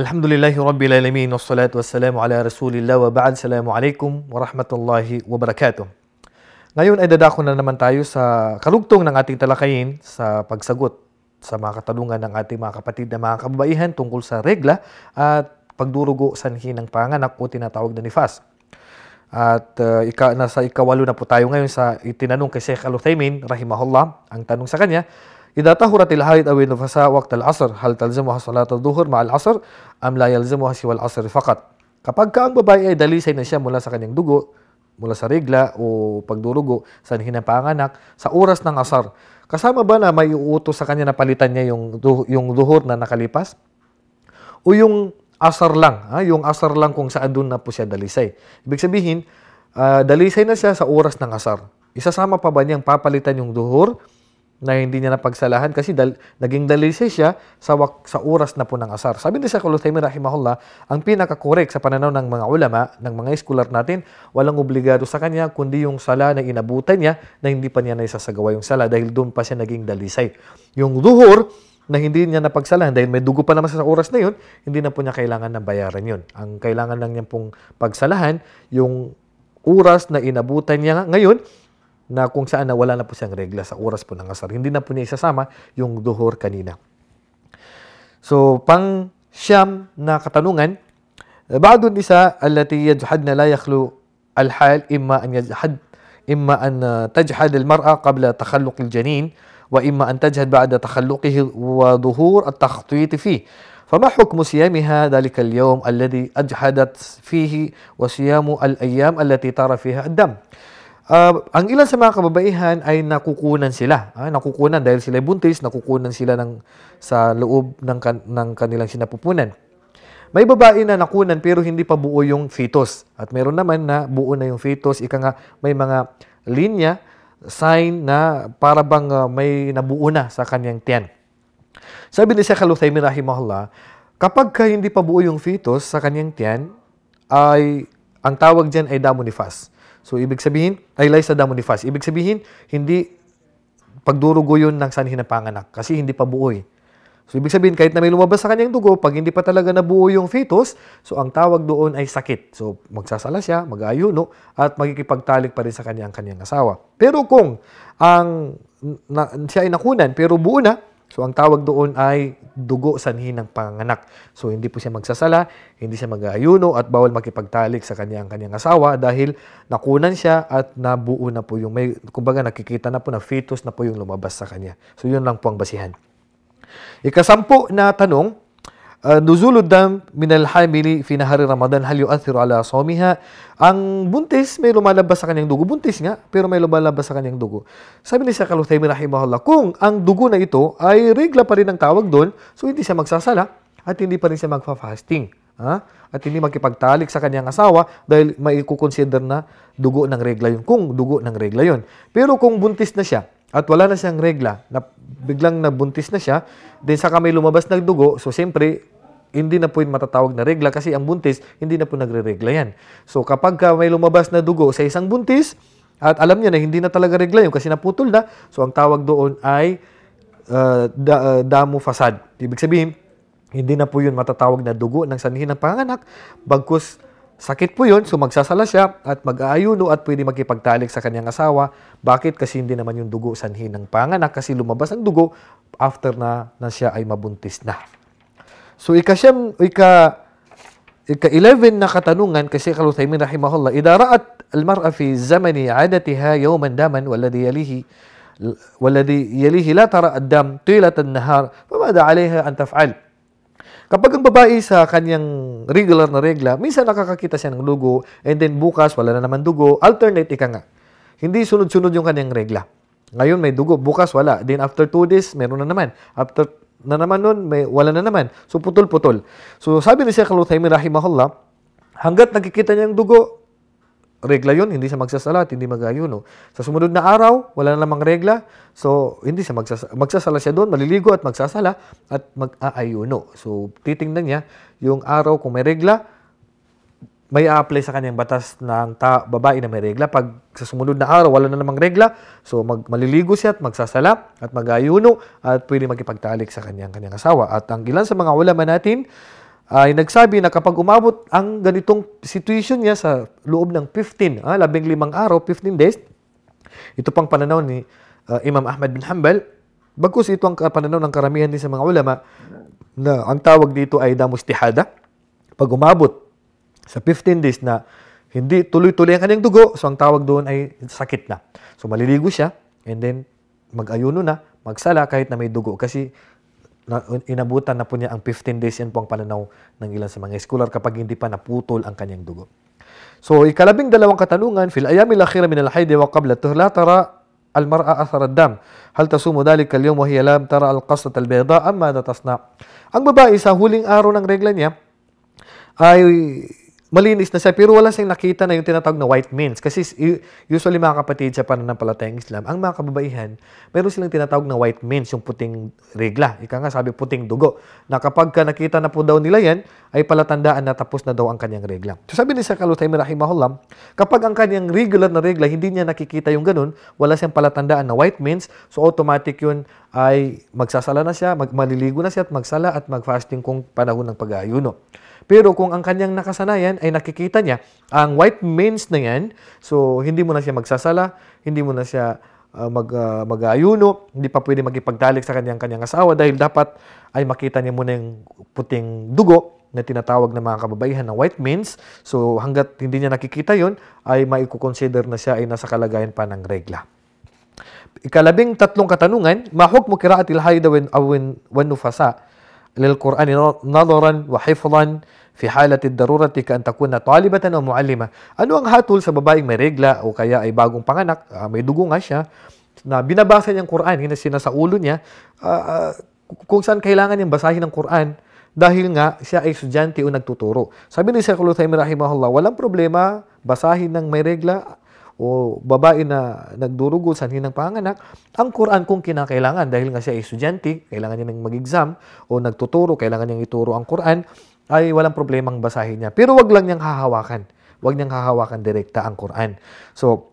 Alhamdulillahi Rabbil Alamin Wassalatu wassalamu ala Rasulillah wa ba'd Salamu alaikum wa rahmatullahi wa barakatuh Ngayon ay dadako na naman tayo sa kalugtong ng ating talakayin sa pagsagot sa mga katanungan ng ating mga kapatid na mga kababaihan tungkol sa regla at pagdurugo sa hinang panganak o tinatawag na nifas. At uh, ika, nasa ikawalo na po tayo ngayon sa itinanong kay Sheikh Al-Uthaymin, rahimahullah, ang tanong sa kanya, إذا طهرت الحائض أو النفساء وقت العصر هل تلزمها صلاة الظهر مع العصر أم لا يلزمها سوى العصر فقط Kapag ka ang babae ay dalisay na siya mula sa kanyang dugo, mula sa regla o pagdurugo sa hinapanganak sa oras ng asar, kasama ba na may uutos sa kanya na palitan niya yung, yung duhur na nakalipas? O yung asar lang, ha? yung asar lang kung saan doon na po siya dalisay. Ibig sabihin, uh, dalisay na siya sa oras ng asar. Isasama pa ba niyang papalitan yung duhur na hindi niya napagsalahan kasi dal, naging dalisay siya sa, wak, sa oras na po ng asar. Sabi din sa Kulutaymi Rahimahullah, ang pinakakorek sa pananaw ng mga ulama, ng mga iskolar natin, walang obligado sa kanya kundi yung sala na inabutan niya na hindi pa niya naisasagawa yung sala dahil doon pa siya naging dalisay. Yung duhur, na hindi niya napagsalahan dahil may dugo pa naman sa oras na yun, hindi na po niya kailangan ng bayaran yun. Ang kailangan lang niya pong pagsalahan, yung oras na inabutan niya ngayon na kung saan na wala na po siyang regla sa oras po ng asar. Hindi na po niya isasama yung duhur kanina. So, pang siyam na katanungan, بعض النساء التي يجحدن لا يخلو الحال imma an يجحد إما أن تجحد المرأة قبل تخلق الجنين وإما أن تجهد بعد تخلقه وظهور التخطيط فيه فما حكم صيامها ذلك اليوم الذي أجحدت فيه وصيام الأيام التي ترى فيها الدم Uh, ang ilan sa mga kababaihan ay nakukunan sila. Ah, nakukunan dahil sila buntis, nakukunan sila ng, sa loob ng, kan, ng kanilang sinapupunan. May babae na nakunan pero hindi pa buo yung fetus. At meron naman na buo na yung fetus. Ika nga, may mga linya, sign na para bang uh, may nabuo na sa kanyang tiyan. Sabi ni Sheikh Al-Uthaymin rahimahullah, kapag ka hindi pa buo yung fetus sa kanyang tiyan, ay ang tawag diyan ay damonifas. So, ibig sabihin, ay Liza Damoniface. Ibig sabihin, hindi pagdurugo yun ng sanhinapanganak kasi hindi pa buo eh. So, ibig sabihin, kahit na may lumabas sa kanyang dugo, pag hindi pa talaga nabuo yung fetus, so ang tawag doon ay sakit. So, magsasala siya, mag-aayuno, at magkikipagtalik pa rin sa kanya ang kanyang asawa. Pero kung ang na, siya ay nakunan, pero buo na, So ang tawag doon ay dugo sanhi ng panganak. So hindi po siya magsasala, hindi siya mag-aayuno at bawal makipagtalik sa kanyang kanyang asawa dahil nakunan siya at nabuo na po yung may kumbaga nakikita na po na fetus na po yung lumabas sa kanya. So yun lang po ang basihan. Ikasampu na tanong, Ah, nuzul dam min al-hamili fi nahari Ramadan hal yu'athiru ala sawmiha. Ang buntis may lumalabas sa kanyang dugo. Buntis nga, pero may lumalabas sa kanyang dugo. Sabi ni Syekh Al-Uthaymin rahimahullah, kung ang dugo na ito ay regla pa rin ang tawag doon, so hindi siya magsasala at hindi pa rin siya magfa-fasting. Ha? At hindi makipagtalik sa kanyang asawa dahil maikukonsider na dugo ng regla yun. Kung dugo ng regla yun. Pero kung buntis na siya, at wala na siyang regla, na biglang nabuntis na siya, then saka may lumabas na dugo, so siyempre, hindi na po yun matatawag na regla kasi ang buntis, hindi na po nagre-regla yan. So kapag may lumabas na dugo sa isang buntis, at alam niya na hindi na talaga regla yun kasi naputol na, so ang tawag doon ay uh, da, uh, damo fasad. Ibig sabihin, hindi na po yun matatawag na dugo ng sanhin ng panganak, bagkus sakit po yun, so magsasala siya at mag-aayuno at pwede makipagtalik sa kanyang asawa. Bakit? Kasi hindi naman yung dugo sanhin ng panganak kasi lumabas ang dugo after na, na siya ay mabuntis na. So, ikasyam, ika, ika-11 na katanungan kasi kalutaymin rahimahullah, Ida ra'at al-mar'a fi zamani adatiha yawman daman waladhi yalihi waladhi yalihi la tara ad-dam tilat an-nahar pamada 'alayha an taf'al. Kapag ang babae sa kanyang regular na regla, minsan nakakakita siya ng dugo and then bukas wala na naman dugo, alternate ika nga. Hindi sunod-sunod yung kanyang regla. Ngayon may dugo, bukas wala. Then after two days, meron na naman. After na naman nun, may, wala na naman. So, putol-putol. So, sabi ni Sheikh Al-Uthaymin, rahimahullah, hanggat nakikita niya yung dugo, regla yun, hindi siya magsasalat, hindi magayuno. Sa sumunod na araw, wala na namang regla, so hindi siya magsasala, magsasala siya doon, maliligo at magsasala at mag-aayuno. So, titingnan niya yung araw kung may regla, may apply sa kanyang batas ng ta- babae na may regla. Pag sa sumunod na araw, wala na namang regla, so mag- maliligo siya at magsasala at magayuno at pwede magkipagtalik sa kanyang kanyang asawa. At ang ilan sa mga ulama natin ay nagsabi na kapag umabot ang ganitong situation niya sa loob ng 15, ah, 15 araw, 15 days, ito pang pananaw ni uh, Imam Ahmad bin Hanbal, bagkus ito ang pananaw ng karamihan din sa mga ulama na ang tawag dito ay damustihada. Pag umabot sa 15 days na hindi tuloy-tuloy ang kanyang dugo, so ang tawag doon ay sakit na. So maliligo siya, and then mag-ayuno na, magsala kahit na may dugo. Kasi na, inabutan na po niya ang 15 days, yan po ang pananaw ng ilan sa mga scholar kapag hindi pa naputol ang kanyang dugo. So ikalabing dalawang katanungan, fil ayami lakhira min al wa qabla tuhla tara al-mar'a athar dam Hal tasumu dalik al-yawm wa hiya lam tara al-qasat al-bayda amma tasna. Ang babae sa huling araw ng regla niya ay malinis na siya, pero wala siyang nakita na yung tinatawag na white means. Kasi usually mga kapatid sa pananampalatayang Islam, ang mga kababaihan, meron silang tinatawag na white means, yung puting regla. Ika nga sabi, puting dugo. Na kapag ka nakita na po daw nila yan, ay palatandaan na tapos na daw ang kanyang regla. So sabi ni Sakal Utaymi Rahimahullah, kapag ang kanyang regular na regla, hindi niya nakikita yung ganun, wala siyang palatandaan na white means, so automatic yun ay magsasala na siya, mag maliligo na siya at magsala at magfasting kung panahon ng pag-aayuno. Pero kung ang kanyang nakasanayan ay nakikita niya ang white means na yan, so hindi mo na siya magsasala, hindi mo na siya uh, mag, uh, ah, mag-ayuno, hindi pa pwede magipagtalik sa kanyang kanyang asawa dahil dapat ay makita niya muna yung puting dugo na tinatawag ng mga kababaihan na white means. So hanggat hindi niya nakikita yon ay maikukonsider na siya ay nasa kalagayan pa ng regla. Ikalabing tatlong katanungan, mahuk mo kiraatil hayda wen awen wen nufasa. للقرآن نظرا وحفظا fi halati darurati ka an takuna talibatan o muallima. Ano ang hatol sa babaeng may regla o kaya ay bagong panganak, uh, may dugo siya, na binabasa niya ang Quran, yun sinasa ulo niya, uh, uh, kung saan kailangan niyang basahin ang Quran dahil nga siya ay estudyante o nagtuturo. Sabi ni Sheikh Luthaymi rahimahullah, walang problema basahin ng may regla o babae na nagdurugo sa ng panganak, ang Quran kung kinakailangan dahil nga siya ay estudyante, kailangan niya ng mag-exam o nagtuturo, kailangan niyang ituro ang Quran, ay walang problemang basahin niya. Pero wag lang niyang hahawakan. Wag niyang hahawakan direkta ang Quran. So,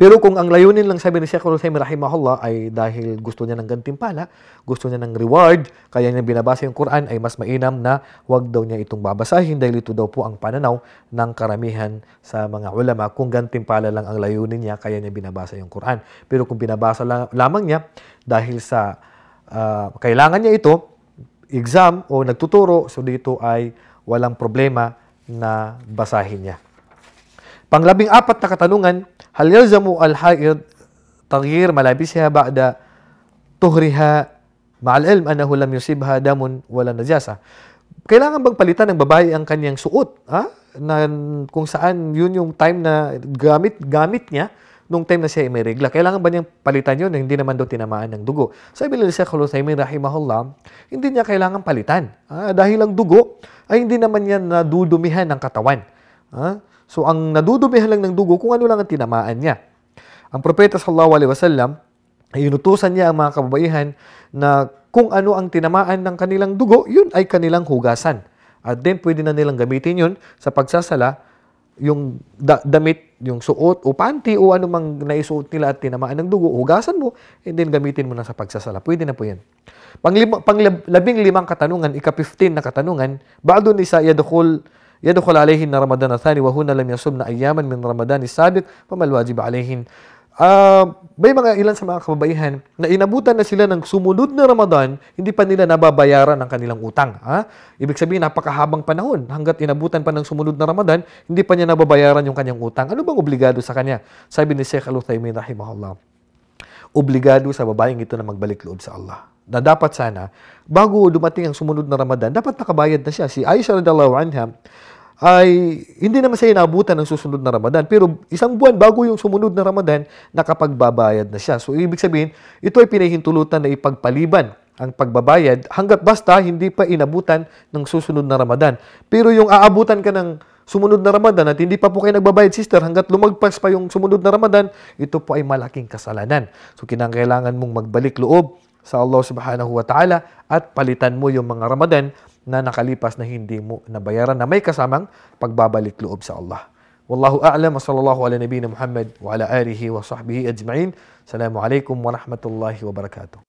pero kung ang layunin lang sabi ni Sheikh Hussein rahimahullah ay dahil gusto niya ng gantimpala, gusto niya ng reward, kaya niya binabasa yung Quran ay mas mainam na wag daw niya itong babasahin dahil ito daw po ang pananaw ng karamihan sa mga ulama. Kung gantimpala lang ang layunin niya, kaya niya binabasa yung Quran. Pero kung binabasa lang, lamang niya dahil sa uh, kailangan niya ito, exam o nagtuturo, so dito ay walang problema na basahin niya. Panglabing apat na katanungan, hal yalzamu al-haid taghyir malabisha ba'da tuhriha ma'al ilm annahu lam yusibha damun wala najasa. Kailangan bang palitan ng babae ang kanyang suot? Ha? Na, kung saan yun yung time na gamit, gamit niya nung time na siya ay may regla. Kailangan ba niyang palitan yun na hindi naman daw tinamaan ng dugo? Sabi nila Sheikh Al-Uthaymin, rahimahullah, hindi niya kailangan palitan. Ah, dahil ang dugo ay hindi naman niya nadudumihan ng katawan. Ah, So ang nadudumihan lang ng dugo kung ano lang ang tinamaan niya. Ang propeta sallallahu alaihi wasallam ay inutusan niya ang mga kababaihan na kung ano ang tinamaan ng kanilang dugo, yun ay kanilang hugasan. At then pwede na nilang gamitin yun sa pagsasala yung da- damit, yung suot o panty o anumang naisuot nila at tinamaan ng dugo, hugasan mo and then gamitin mo na sa pagsasala. Pwede na po yan. pang panglabing limang katanungan, ika-15 na katanungan, Ba'dun isa yadukul يدخل عليهن رمضان الثاني وهن لم يصمن أياما من رمضان السابق فما الواجب عليهن Uh, may mga ilan sa mga kababaihan na inabutan na sila ng sumunod na Ramadan, hindi pa nila nababayaran ang kanilang utang. Ha? Ibig sabihin, napakahabang panahon. Hanggat inabutan pa ng sumunod na Ramadan, hindi pa niya nababayaran yung kanyang utang. Ano bang obligado sa kanya? Sabi ni Sheikh Al-Uthaymin, rahimahullah, obligado sa babaeng ito na magbalik loob sa Allah. Na dapat sana, bago dumating ang sumunod na Ramadan, dapat nakabayad na siya. Si Aisha radallahu anha, ay hindi naman siya inaabutan ng susunod na Ramadan. Pero isang buwan bago yung sumunod na Ramadan, nakapagbabayad na siya. So ibig sabihin, ito ay pinahintulutan na ipagpaliban ang pagbabayad hanggat basta hindi pa inabutan ng susunod na Ramadan. Pero yung aabutan ka ng sumunod na Ramadan at hindi pa po kayo nagbabayad, sister, hanggat lumagpas pa yung sumunod na Ramadan, ito po ay malaking kasalanan. So kinangailangan mong magbalik loob sa Allah subhanahu wa ta'ala at palitan mo yung mga Ramadan na nakalipas na hindi mo nabayaran na may kasamang pagbabalik loob sa Allah. Wallahu a'lam wa sallallahu ala nabiyina Muhammad wa ala alihi wa sahbihi ajma'in. Assalamu alaikum wa rahmatullahi wa barakatuh.